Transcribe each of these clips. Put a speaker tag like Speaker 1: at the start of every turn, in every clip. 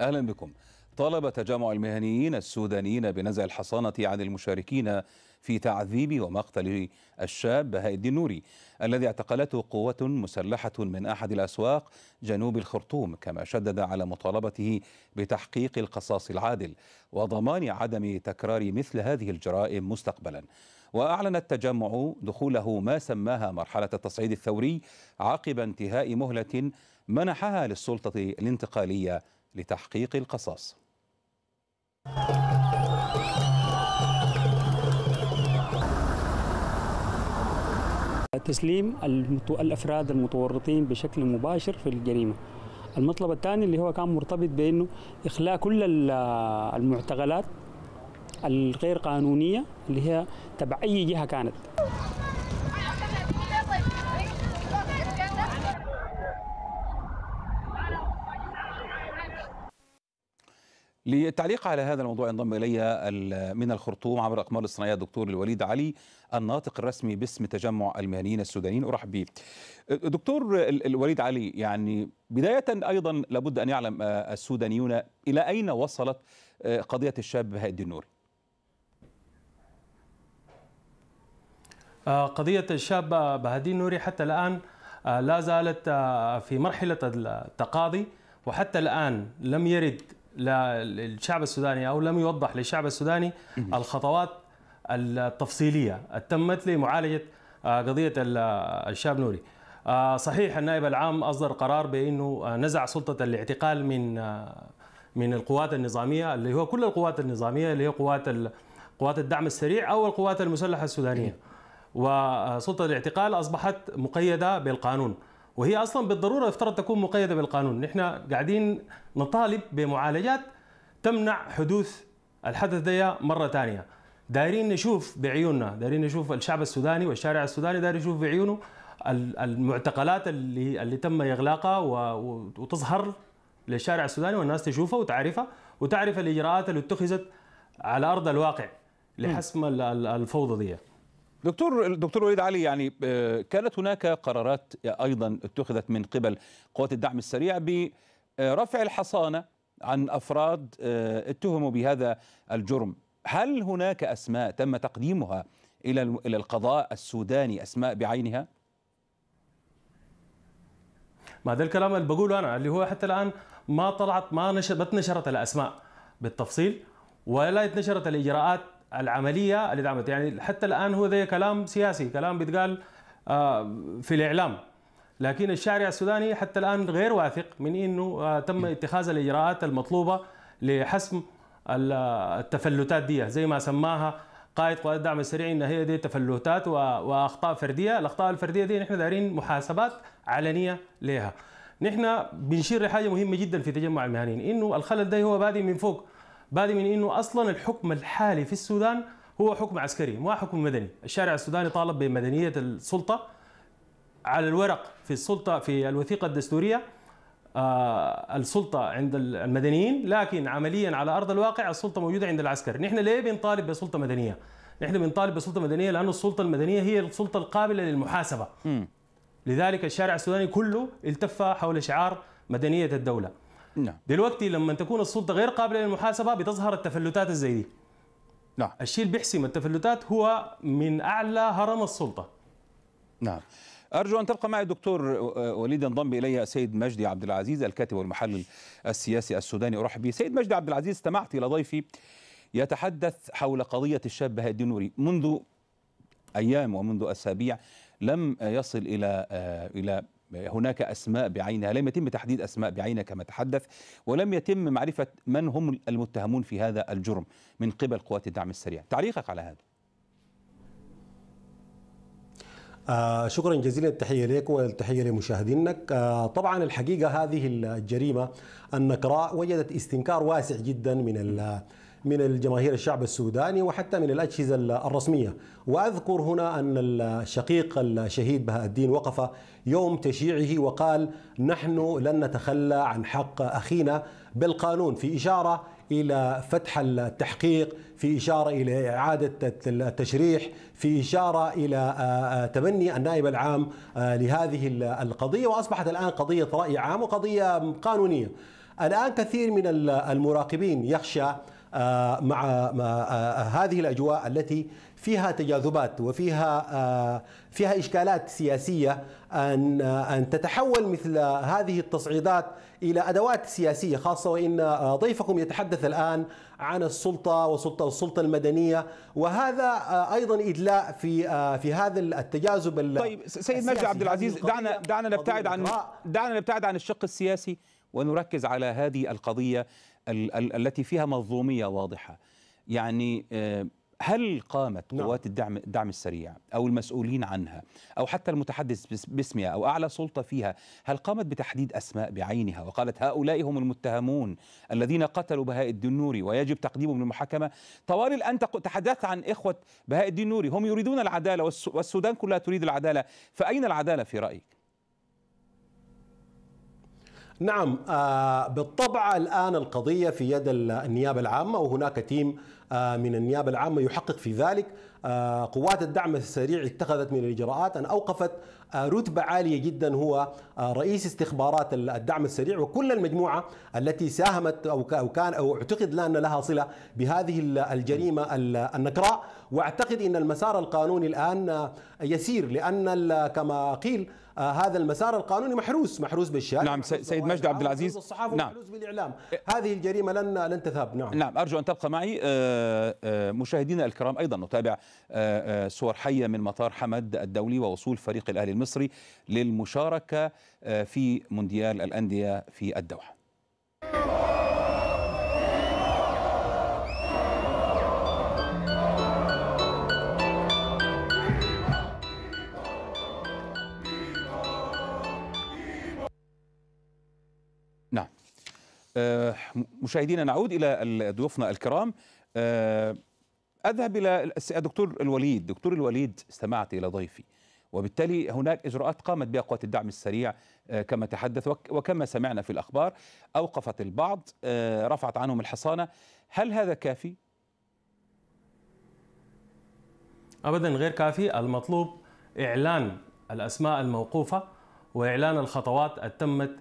Speaker 1: أهلا بكم طالب تجمع المهنيين السودانيين بنزع الحصانة عن المشاركين في تعذيب ومقتل الشاب بهاء الدين نوري الذي اعتقلته قوة مسلحة من أحد الأسواق جنوب الخرطوم كما شدد على مطالبته بتحقيق القصاص العادل وضمان عدم تكرار مثل هذه الجرائم مستقبلا وأعلن التجمع دخوله ما سماها مرحلة التصعيد الثوري عقب انتهاء مهلة منحها للسلطة الانتقالية لتحقيق القصاص
Speaker 2: تسليم الافراد المتورطين بشكل مباشر في الجريمه المطلب الثاني اللي هو كان مرتبط بانه اخلاء كل المعتقلات الغير قانونيه اللي هي تبع اي جهه كانت
Speaker 1: للتعليق على هذا الموضوع انضم الي من الخرطوم عبر الاقمار الصناعيه الدكتور الوليد علي الناطق الرسمي باسم تجمع المهنيين السودانيين ارحب به. دكتور الوليد علي يعني بدايه ايضا لابد ان يعلم آه، السودانيون الى اين وصلت آه، قضيه الشاب بهاء الدين نوري.
Speaker 2: آه، قضيه الشاب بهاء الدين نوري حتى الان لا زالت في مرحله التقاضي وحتى الان لم يرد للشعب السوداني او لم يوضح للشعب السوداني الخطوات التفصيليه تمت لمعالجه آه، قضيه آه، الشاب نوري. آه، صحيح النائب العام اصدر قرار بانه نزع سلطه الاعتقال من من القوات النظاميه اللي هو كل القوات النظاميه اللي هي قوات قوات الدعم السريع او القوات المسلحه السودانيه. وسلطه الاعتقال اصبحت مقيده بالقانون. وهي اصلا بالضروره يفترض تكون مقيده بالقانون، نحن قاعدين نطالب بمعالجات تمنع حدوث الحدث ده مره ثانيه. دايرين نشوف بعيوننا، دايرين نشوف الشعب السوداني والشارع السوداني داير يشوف بعيونه المعتقلات اللي اللي تم اغلاقها وتظهر للشارع السوداني والناس تشوفها وتعرفها وتعرف الاجراءات اللي اتخذت على ارض الواقع لحسم الفوضى
Speaker 1: دي. دكتور دكتور وليد علي يعني آه، كانت هناك قرارات ايضا اتخذت من قبل قوات الدعم السريع برفع آه، الحصانه عن افراد آه، اتهموا بهذا الجرم، هل هناك اسماء تم تقديمها الى الى القضاء السوداني اسماء بعينها؟ ما هذا الكلام اللي بقوله انا اللي هو حتى الان ما
Speaker 2: طلعت ما نشرت ما تنشرت الاسماء بالتفصيل ولا اتنشرت الاجراءات العمليه اللي دعمت يعني حتى الان هو ده كلام سياسي كلام بيتقال آه، في الاعلام لكن الشارع السوداني حتى الان غير واثق من انه آه، تم اتخاذ الاجراءات المطلوبه لحسم التفلتات دي زي ما سماها قائد قوات الدعم السريع ان هي دي تفلتات واخطاء فرديه، الاخطاء الفرديه دي نحن دايرين محاسبات علنيه لها. نحن بنشير لحاجه مهمه جدا في تجمع المهنيين انه الخلل ده هو بادئ من فوق بادي من انه اصلا الحكم الحالي في السودان هو حكم عسكري ما حكم مدني الشارع السوداني طالب بمدنيه السلطه على الورق في السلطه في الوثيقه الدستوريه آه السلطه عند المدنيين لكن عمليا على ارض الواقع السلطه موجوده عند العسكر نحن ليه بنطالب بسلطه مدنيه نحن بنطالب بسلطه مدنيه لانه السلطه المدنيه هي السلطه القابله للمحاسبه م. لذلك الشارع السوداني كله التف حول شعار مدنيه الدوله نعم دلوقتي لما تكون السلطه غير قابله للمحاسبه بتظهر التفلتات الزي دي نعم الشيء اللي بيحسم التفلتات هو من اعلى هرم السلطه
Speaker 1: نعم أرجو أن تبقى معي دكتور آه، وليد انضم إلي السيد مجدي عبد العزيز الكاتب والمحلل السياسي السوداني أرحب به سيد مجدي عبد العزيز استمعت إلى ضيفي يتحدث حول قضية الشاب بهاء الدين نوري منذ أيام ومنذ أسابيع لم يصل إلى آه، إلى هناك أسماء بعينها لم يتم تحديد أسماء بعينها كما تحدث ولم يتم معرفة من هم المتهمون في هذا الجرم من قبل قوات الدعم السريع تعليقك على هذا
Speaker 3: آه، شكرا جزيلا التحيه لك والتحيه لمشاهدينك آه، طبعا الحقيقه هذه الجريمه النكراء وجدت استنكار واسع جدا من من الجماهير الشعب السوداني وحتى من الأجهزة الرسمية وأذكر هنا أن الشقيق الشهيد بهاء الدين وقف يوم تشييعه وقال نحن لن نتخلى عن حق أخينا بالقانون في إشارة الى فتح التحقيق في اشاره الى اعاده التشريح في اشاره الى آه، آه، تبني النائب العام آه، لهذه القضيه واصبحت الان قضيه راي عام وقضيه قانونيه. الان كثير من المراقبين يخشى آه، مع آه، آه، هذه الاجواء التي فيها تجاذبات وفيها فيها اشكالات سياسيه ان ان تتحول مثل هذه التصعيدات الى ادوات سياسيه خاصه وان ضيفكم يتحدث الان عن السلطه وسلطه السلطه المدنيه وهذا ايضا ادلاء في في هذا التجاذب طيب سيد مجدي عبد العزيز دعنا
Speaker 1: دعنا نبتعد عن دعنا نبتعد عن الشق السياسي ونركز على هذه القضيه ال ال التي فيها مظلوميه واضحه يعني آه، هل قامت نعم. قوات الدعم الدعم السريع او المسؤولين عنها او حتى المتحدث باسمها او اعلى سلطه فيها هل قامت بتحديد اسماء بعينها وقالت هؤلاء هم المتهمون الذين قتلوا بهاء الدين نوري ويجب تقديمهم للمحاكمه طوال الان تحدثت عن اخوه بهاء الدين نوري هم يريدون العداله والسودان كلها تريد العداله فاين العداله في رايك
Speaker 3: نعم آه، بالطبع الآن القضية في يد النيابة العامة وهناك تيم آه، من النيابة العامة يحقق في ذلك آه، قوات الدعم السريع اتخذت من الإجراءات أن أوقفت رتبة عالية جدا هو رئيس استخبارات الدعم السريع وكل المجموعة التي ساهمت أو كان أو اعتقد لأن لها صلة بهذه الجريمة النكراء واعتقد أن المسار القانوني الآن يسير لأن كما قيل آه، هذا المسار القانوني محروس محروس بالشارع نعم سيد مجد عبد العزيز الصحافه نعم محروس بالاعلام إيه. هذه الجريمه لن لن تذهب نعم
Speaker 1: نعم ارجو ان تبقى معي آه، آه، مشاهدينا الكرام ايضا نتابع صور حيه من مطار حمد الدولي ووصول فريق الاهلي المصري للمشاركه في مونديال الانديه في الدوحه آه، مشاهدينا نعود الى ضيوفنا الكرام آه، اذهب الى الدكتور الوليد دكتور الوليد استمعت الى ضيفي وبالتالي هناك اجراءات قامت بها قوات الدعم السريع آه، كما تحدث وكما سمعنا في الاخبار اوقفت البعض رفعت عنهم الحصانه هل هذا كافي
Speaker 2: ابدا غير كافي المطلوب اعلان الاسماء الموقوفه واعلان الخطوات التمت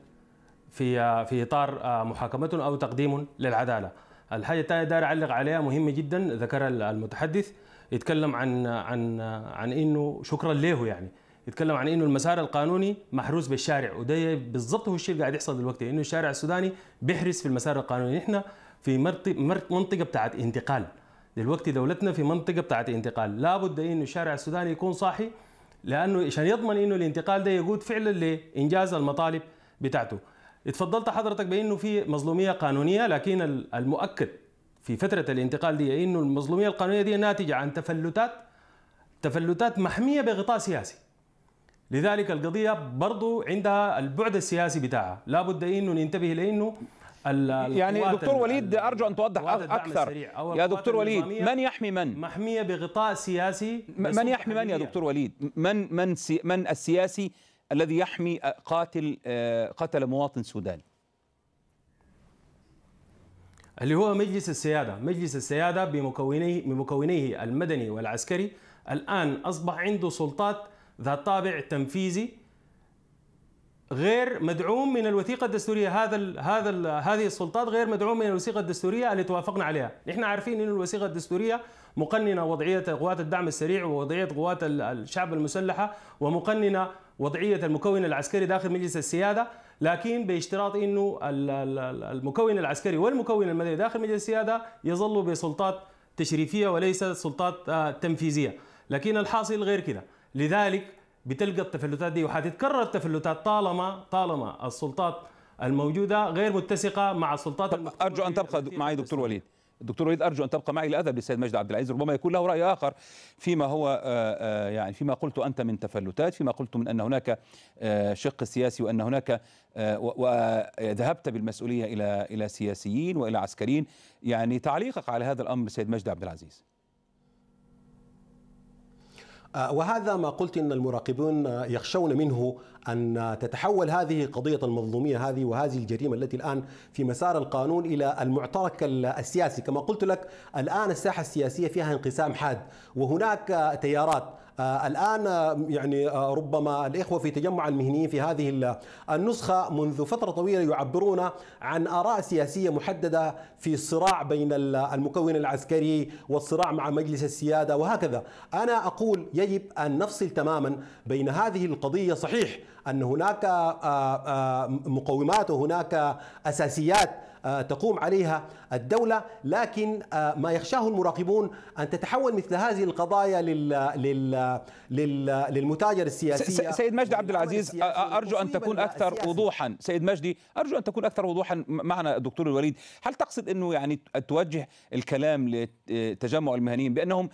Speaker 2: في في اطار آه، محاكمتهم او تقديمهم للعداله. الحاجه الثانيه داير اعلق عليها مهمه جدا ذكرها المتحدث يتكلم عن عن عن انه شكرا له يعني يتكلم عن انه المسار القانوني محروس بالشارع وده بالضبط هو الشيء اللي قاعد يحصل دلوقتي انه الشارع السوداني بيحرس في المسار القانوني نحن في منطقه بتاعت انتقال دلوقتي دولتنا في منطقه بتاعت انتقال لابد انه الشارع السوداني يكون صاحي لانه عشان يضمن انه الانتقال ده يقود فعلا لانجاز المطالب بتاعته اتفضلت حضرتك بانه في مظلوميه قانونيه لكن المؤكد في فتره الانتقال دي انه المظلوميه القانونيه دي ناتجه عن تفلتات تفلتات محميه بغطاء سياسي لذلك القضيه برضو عندها البعد السياسي بتاعها لابد انه ننتبه لانه
Speaker 1: يعني دكتور وليد ارجو ان توضح اكثر يا دكتور وليد من يحمي من محميه بغطاء سياسي من يحمي من يا دكتور وليد من من من السياسي الذي يحمي قاتل آه، قتل مواطن سوداني
Speaker 2: اللي هو مجلس السيادة مجلس السيادة بمكونيه, بمكونيه المدني والعسكري الآن أصبح عنده سلطات ذات طابع تنفيذي غير مدعوم من الوثيقة الدستورية هذا الـ هذا الـ هذه السلطات غير مدعوم من الوثيقة الدستورية اللي توافقنا عليها نحن عارفين أن الوثيقة الدستورية مقننة وضعية قوات الدعم السريع ووضعية قوات الشعب المسلحة ومقننة وضعيه المكون العسكري داخل مجلس السياده لكن باشتراط انه المكون العسكري والمكون المدني داخل مجلس السياده يظلوا بسلطات تشريفيه وليس سلطات آه، تنفيذيه لكن الحاصل غير كذا لذلك بتلقى التفلتات دي
Speaker 1: وحتتكرر التفلتات طالما طالما السلطات الموجوده غير متسقه مع السلطات ارجو ان تبقى معي دكتور وليد الدكتور وليد ارجو ان تبقى معي لاذهب للسيد مجدي عبد العزيز ربما يكون له راي اخر فيما هو آه، آه، يعني فيما قلت انت من تفلتات فيما قلت من ان هناك آه، شق سياسي وان هناك وذهبت بالمسؤوليه الى الى سياسيين والى عسكريين يعني تعليقك على هذا الامر سيد مجدي عبد العزيز
Speaker 3: آه، وهذا ما قلت ان المراقبون آه، يخشون منه ان تتحول هذه قضيه المظلوميه هذه وهذه الجريمه التي الان في مسار القانون الى المعترك السياسي كما قلت لك الان الساحه السياسيه فيها انقسام حاد وهناك آه، تيارات آه، الآن آه، يعني آه، ربما الإخوة في تجمع المهنيين في هذه النسخة منذ فترة طويلة يعبرون عن آراء سياسية محددة في الصراع بين المكون العسكري والصراع مع مجلس السيادة وهكذا أنا أقول يجب أن نفصل تماما بين هذه القضية صحيح أن هناك مقومات وهناك أساسيات آه، تقوم عليها الدولة لكن آه، ما يخشاه المراقبون أن تتحول مثل هذه القضايا لل لل للمتاجر السياسية سيد مجدي
Speaker 1: عبد العزيز آه، أرجو أن تكون أكثر السياسي. وضوحا سيد مجدي أرجو أن تكون أكثر وضوحا معنا الدكتور الوليد هل تقصد أنه يعني توجه الكلام لتجمع المهنيين بأنهم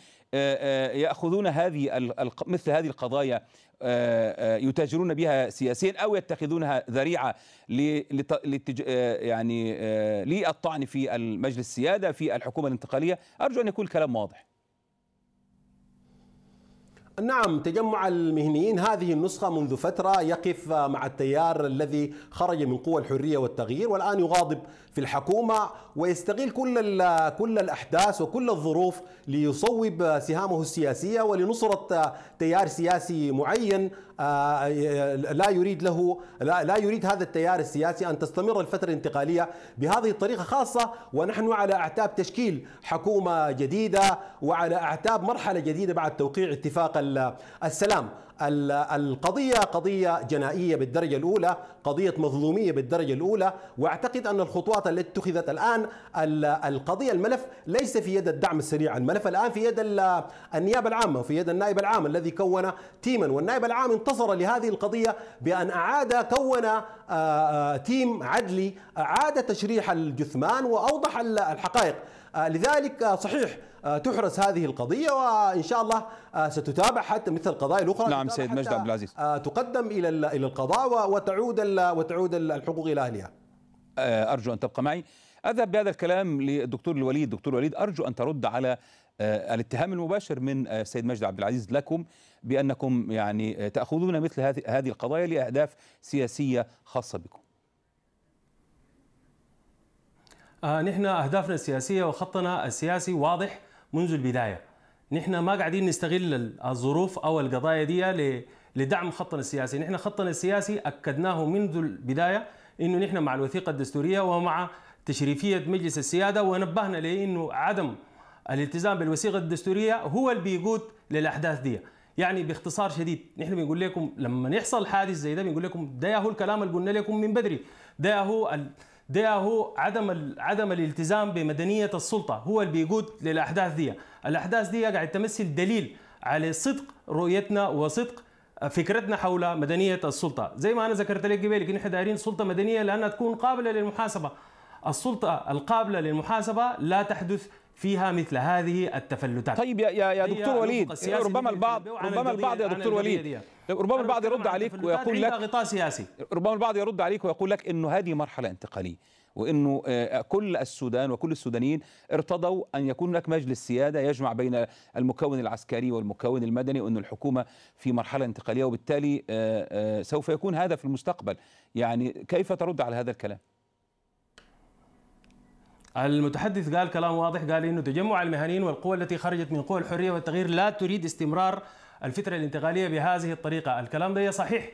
Speaker 1: يأخذون هذه مثل هذه القضايا آه، آه، يتاجرون بها سياسيا او يتخذونها ذريعه للتج... آه، يعني للطعن في المجلس السياده في الحكومه الانتقاليه ارجو ان يكون الكلام واضح
Speaker 3: نعم تجمع المهنيين هذه النسخة منذ فترة يقف مع التيار الذي خرج من قوى الحرية والتغيير والآن يغاضب في الحكومة ويستغل كل كل الأحداث وكل الظروف ليصوب سهامه السياسية ولنصرة تيار سياسي معين آه، آه، لا يريد له لا يريد هذا التيار السياسي أن تستمر الفترة الانتقالية بهذه الطريقة خاصة ونحن على أعتاب تشكيل حكومة جديدة وعلى أعتاب مرحلة جديدة بعد توقيع اتفاق السلام القضية قضية جنائية بالدرجة الأولى قضية مظلومية بالدرجة الأولى وأعتقد أن الخطوات التي اتخذت الآن القضية الملف ليس في يد الدعم السريع الملف الآن في يد النيابة العامة وفي يد النائب العام الذي كون تيما والنائب العام انتصر لهذه القضية بأن أعاد كون آه، آه، تيم عدلي أعاد تشريح الجثمان وأوضح الحقائق آه، لذلك آه، صحيح آه، تحرز هذه القضيه وان شاء الله ستتابع حتى مثل القضايا الاخرى نعم سيد مجد عبد العزيز تقدم الى الى القضاء وتعود وتعود الحقوق الى اهلها
Speaker 1: ارجو ان تبقى معي اذهب بهذا الكلام للدكتور الوليد دكتور الوليد ارجو ان ترد على الاتهام المباشر من السيد مجد عبد العزيز لكم بانكم يعني تاخذون مثل هذه القضايا لاهداف سياسيه خاصه بكم
Speaker 2: آه، نحن اهدافنا السياسيه وخطنا السياسي واضح منذ البدايه نحن ما قاعدين نستغل الظروف او القضايا دي لدعم خطنا السياسي نحن خطنا السياسي اكدناه منذ البدايه انه نحن مع الوثيقه الدستوريه ومع تشريفيه مجلس السياده ونبهنا لانه عدم الالتزام بالوثيقه الدستوريه هو اللي بيقود للاحداث دي يعني باختصار شديد نحن بنقول لكم لما يحصل حادث زي ده بنقول لكم ده هو الكلام اللي قلنا لكم من بدري ده هو ده هو عدم عدم الالتزام بمدنيه السلطه هو اللي بيقود للاحداث دي الاحداث دي قاعد تمثل دليل على صدق رؤيتنا وصدق فكرتنا حول مدنيه السلطه زي ما انا ذكرت لك قبل نحن دايرين سلطه مدنيه لانها تكون قابله للمحاسبه السلطة القابلة للمحاسبة لا تحدث فيها مثل هذه التفلتات طيب يا يا دكتور وليد ربما البعض ربما البعض يا دكتور وليد ربما البعض يرد عليك
Speaker 1: ويقول لك غطاء سياسي ربما البعض يرد عليك ويقول لك انه هذه مرحله انتقاليه وانه آه، كل السودان وكل السودانيين ارتضوا ان يكون هناك مجلس سياده يجمع بين المكون العسكري والمكون المدني وان الحكومه في مرحله انتقاليه وبالتالي آه، آه، سوف يكون هذا في المستقبل يعني كيف ترد على هذا الكلام؟ المتحدث قال كلام واضح قال انه تجمع المهنيين والقوى التي خرجت من قوى
Speaker 2: الحريه والتغيير لا تريد استمرار الفتره الانتقاليه بهذه الطريقه، الكلام ده صحيح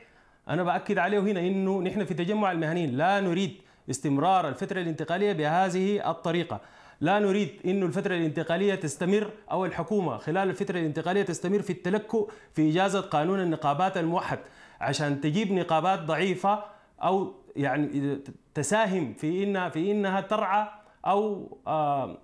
Speaker 2: انا باكد عليه هنا انه نحن في تجمع المهنيين لا نريد استمرار الفتره الانتقاليه بهذه الطريقه. لا نريد انه الفترة الانتقالية تستمر أو الحكومة خلال الفترة الانتقالية تستمر في التلكؤ في إجازة قانون النقابات الموحد عشان تجيب نقابات ضعيفة أو يعني تساهم في إنها في إنها ترعى او آه،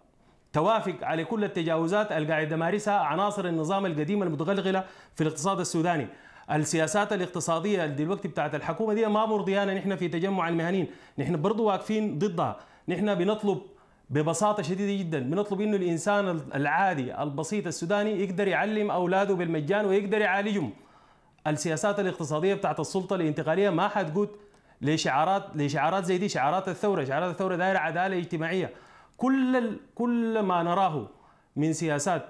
Speaker 2: توافق على كل التجاوزات اللي قاعد يمارسها عناصر النظام القديم المتغلغله في الاقتصاد السوداني السياسات الاقتصاديه دلوقتي بتاعت الحكومه دي ما مرضيانا نحن في تجمع المهنيين نحن برضه واقفين ضدها نحن بنطلب ببساطه شديده جدا بنطلب انه الانسان العادي البسيط السوداني يقدر يعلم اولاده بالمجان ويقدر يعالجهم السياسات الاقتصاديه بتاعت السلطه الانتقاليه ما حتقود لشعارات لشعارات زي دي شعارات الثوره شعارات الثوره دايره عداله اجتماعيه كل كل ما نراه من سياسات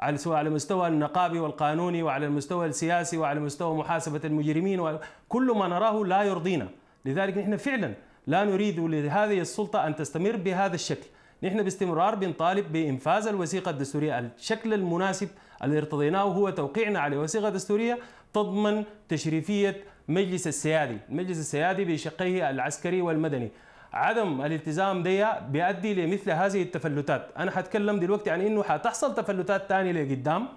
Speaker 2: على سواء على المستوى النقابي والقانوني وعلى المستوى السياسي وعلى مستوى محاسبه المجرمين كل ما نراه لا يرضينا لذلك نحن فعلا لا نريد لهذه السلطه ان تستمر بهذا الشكل نحن باستمرار بنطالب بانفاذ الوثيقه الدستوريه الشكل المناسب الذي ارتضيناه هو توقيعنا على وثيقه دستوريه تضمن تشريفيه مجلس السيادي المجلس السيادي بشقيه العسكري والمدني عدم الالتزام دي بيؤدي لمثل هذه التفلتات انا حتكلم دلوقتي عن انه حتحصل تفلتات ثانيه لقدام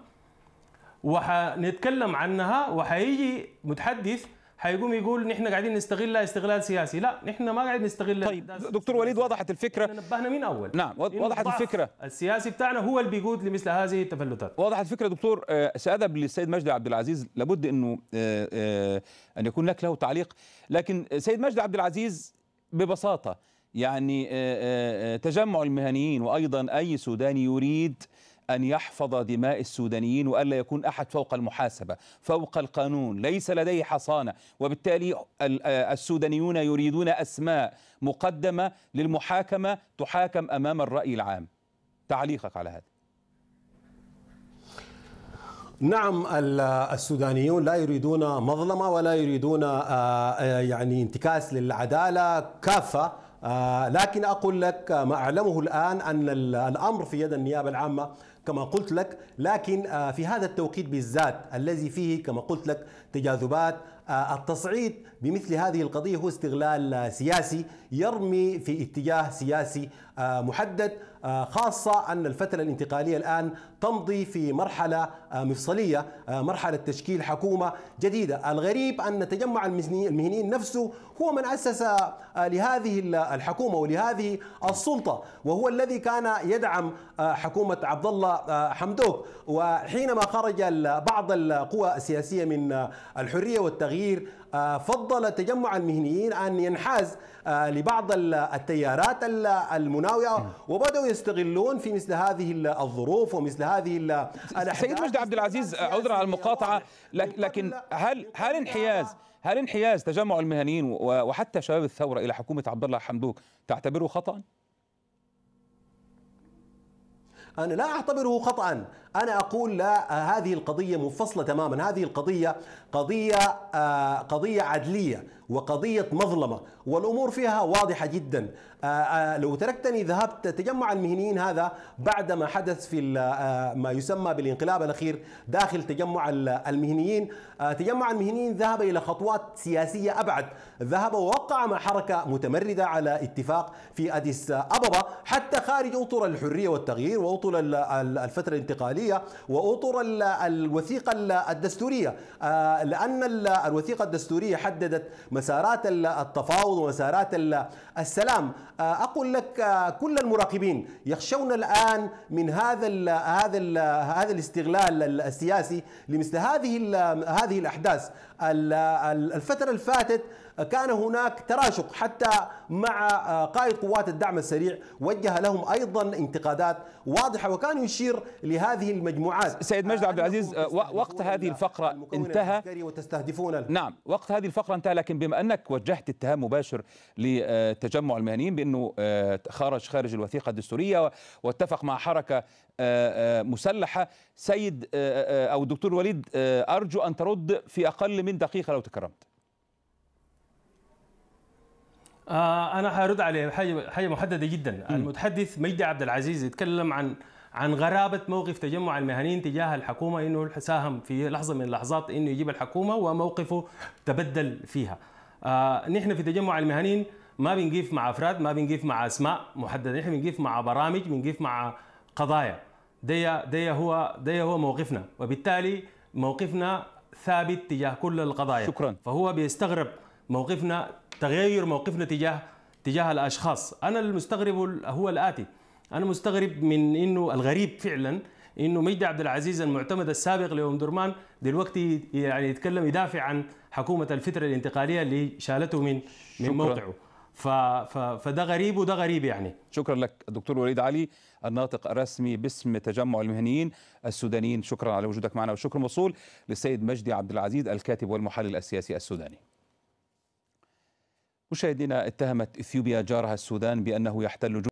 Speaker 2: وحنتكلم عنها وحيجي متحدث هيقوم يقول نحن قاعدين نستغلها استغلال سياسي لا نحن ما قاعدين نستغل طيب دكتور وليد وضحت الفكره نبهنا من اول نعم وضحت الفكره
Speaker 1: السياسي بتاعنا هو اللي بيقود لمثل هذه التفلتات وضحت الفكره دكتور آه، ساذهب للسيد مجدي عبد العزيز لابد انه آه، آه، ان يكون لك له تعليق لكن سيد مجدي عبد العزيز ببساطه يعني تجمع المهنيين وايضا اي سوداني يريد أن يحفظ دماء السودانيين وألا يكون أحد فوق المحاسبة فوق القانون ليس لديه حصانة وبالتالي آه، السودانيون يريدون أسماء مقدمة للمحاكمة تحاكم أمام الرأي العام تعليقك على هذا
Speaker 3: نعم السودانيون لا يريدون مظلمه ولا يريدون آه، آه، يعني انتكاس للعداله كافه لكن اقول لك ما اعلمه الان ان الامر في يد النيابه العامه كما قلت لك لكن آه، في هذا التوقيت بالذات الذي فيه كما قلت لك تجاذبات آه، التصعيد بمثل هذه القضية هو استغلال آه، سياسي يرمي في اتجاه سياسي محدد آه، خاصة أن الفترة الانتقالية الآن تمضي في مرحلة آه، مفصلية آه، مرحلة تشكيل حكومة جديدة الغريب أن تجمع المهنيين نفسه هو من أسس لهذه الحكومة ولهذه السلطة وهو الذي كان يدعم حكومة عبد الله حمدوك وحينما خرج بعض القوى السياسية من الحرية والتغيير فضل تجمع المهنيين أن ينحاز آه، لبعض التيارات المناوئة وبدأوا يستغلون في مثل هذه الظروف ومثل هذه الأحداث
Speaker 1: سيد مجدي عبد العزيز عذرا على المقاطعة لكن هل هل انحياز هل انحياز تجمع المهنيين وحتى شباب الثورة إلى حكومة عبد الله حمدوك تعتبره خطأ؟
Speaker 3: أنا لا أعتبره خطأ أنا أقول لا هذه القضية منفصلة تماما هذه القضية قضية آه، قضية عدلية وقضية مظلمة والأمور فيها واضحة جدا آه، آه، لو تركتني ذهبت تجمع المهنيين هذا بعد ما حدث في ما يسمى بالانقلاب الأخير داخل تجمع المهنيين تجمع المهنيين ذهب إلى خطوات سياسية أبعد ذهب ووقع مع حركة متمردة على اتفاق في أديس أبابا حتى خارج أطر الحرية والتغيير وأطر الفترة الانتقالية الدستورية وأطر الوثيقة الدستورية آه، لأن الوثيقة الدستورية حددت مسارات التفاوض ومسارات السلام آه، أقول لك آه، كل المراقبين يخشون الآن من هذا الـ هذا الـ هذا الاستغلال السياسي لمثل هذه هذه الأحداث الفترة اللي فاتت كان هناك تراشق حتى مع آه، قائد قوات الدعم السريع وجه لهم ايضا انتقادات واضحه وكان يشير لهذه المجموعات
Speaker 1: سيد مجد آه، عبد العزيز آه، وقت هذه الفقره انتهى وتستهدفون نعم وقت هذه الفقره انتهى لكن بما انك وجهت اتهام مباشر لتجمع المهنيين بانه خرج خارج الوثيقه الدستوريه واتفق مع حركه مسلحه سيد او الدكتور وليد ارجو ان ترد في اقل من دقيقه لو تكرمت
Speaker 2: آه، انا حارد عليه حاجه حاجه محدده جدا المتحدث مجدي عبد العزيز يتكلم عن عن غرابه موقف تجمع المهنيين تجاه الحكومه انه ساهم في لحظه من اللحظات انه يجيب الحكومه وموقفه تبدل فيها. آه نحن في تجمع المهنيين ما بنقيف مع افراد ما بنقيف مع اسماء محدده نحن بنقيف مع برامج بنقيف مع قضايا. دي دي هو دي هو موقفنا وبالتالي موقفنا ثابت تجاه كل القضايا شكرا فهو بيستغرب موقفنا تغير موقفنا تجاه تجاه الاشخاص انا المستغرب هو الاتي انا مستغرب من انه الغريب فعلا انه مجدي عبد العزيز المعتمد السابق لام درمان دلوقتي يعني يتكلم يدافع عن حكومه الفتره
Speaker 1: الانتقاليه اللي شالته من شكرا. من موقعه ف... ف... فده غريب وده غريب يعني شكرا لك الدكتور وليد علي الناطق الرسمي باسم تجمع المهنيين السودانيين شكرا على وجودك معنا والشكر موصول للسيد مجدي عبد العزيز الكاتب والمحلل السياسي السوداني مشاهدينا اتهمت اثيوبيا جارها السودان بانه يحتل